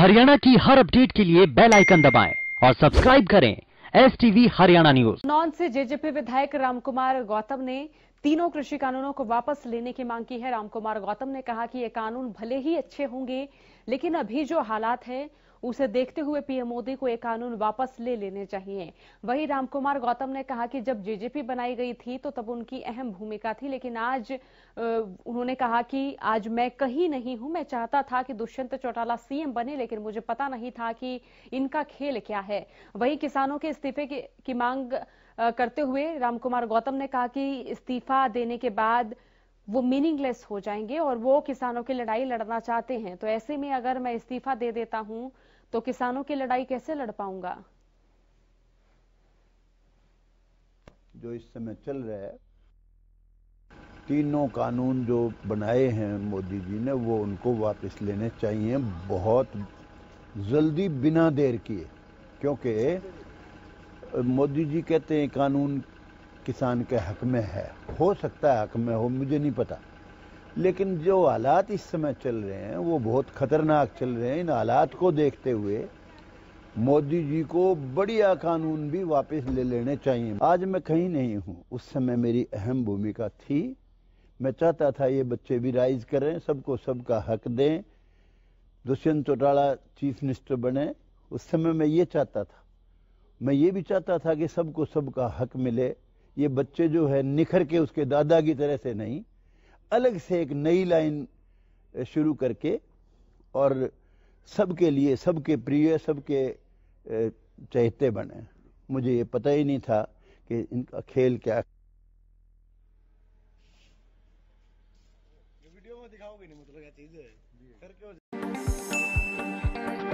हरियाणा की हर अपडेट के लिए बेल आइकन दबाएं और सब्सक्राइब करें एस टीवी हरियाणा न्यूज नॉन से जेजेपी विधायक रामकुमार गौतम ने तीनों कृषि कानूनों को वापस लेने की मांग की है रामकुमार गौतम ने कहा कि ये कानून भले ही अच्छे होंगे लेकिन अभी जो हालात है उसे देखते हुए पीएम मोदी को यह कानून वापस ले लेने चाहिए वही रामकुमार गौतम ने कहा कि जब जेजेपी बनाई गई थी तो तब उनकी अहम भूमिका थी लेकिन आज उन्होंने कहा कि आज मैं कहीं नहीं हूं मैं चाहता था कि दुष्यंत चौटाला सीएम बने लेकिन मुझे पता नहीं था कि इनका खेल क्या है वही किसानों के इस्तीफे की मांग करते हुए रामकुमार गौतम ने कहा कि इस्तीफा देने के बाद वो मीनिंगलेस हो जाएंगे और वो किसानों की लड़ाई लड़ना चाहते हैं तो ऐसे में अगर मैं इस्तीफा दे देता हूं तो किसानों की लड़ाई कैसे लड़ पाऊंगा जो इस समय चल रहा है तीनों कानून जो बनाए हैं मोदी जी ने वो उनको वापस लेने चाहिए बहुत जल्दी बिना देर किए क्योंकि मोदी जी कहते हैं कानून किसान के हक में है हो सकता है हक में हो मुझे नहीं पता लेकिन जो हालात इस समय चल रहे हैं वो बहुत खतरनाक चल रहे हैं इन हालात को देखते हुए मोदी जी को बढ़िया कानून भी वापस ले लेने चाहिए आज मैं कहीं नहीं हूँ उस समय मेरी अहम भूमिका थी मैं चाहता था ये बच्चे भी राइज करें सबको सबका हक दें दुष्यंत चौटाला चीफ मिनिस्टर बने उस समय मैं ये चाहता था मैं ये भी चाहता था कि सबको सबका हक मिले ये बच्चे जो है निखर के उसके दादा की तरह से नहीं अलग से एक नई लाइन शुरू करके और सबके लिए सबके प्रिय सबके चहते बने मुझे ये पता ही नहीं था कि इनका खेल क्या वीडियो में दिखाओगे नहीं मतलब क्या चीज़ है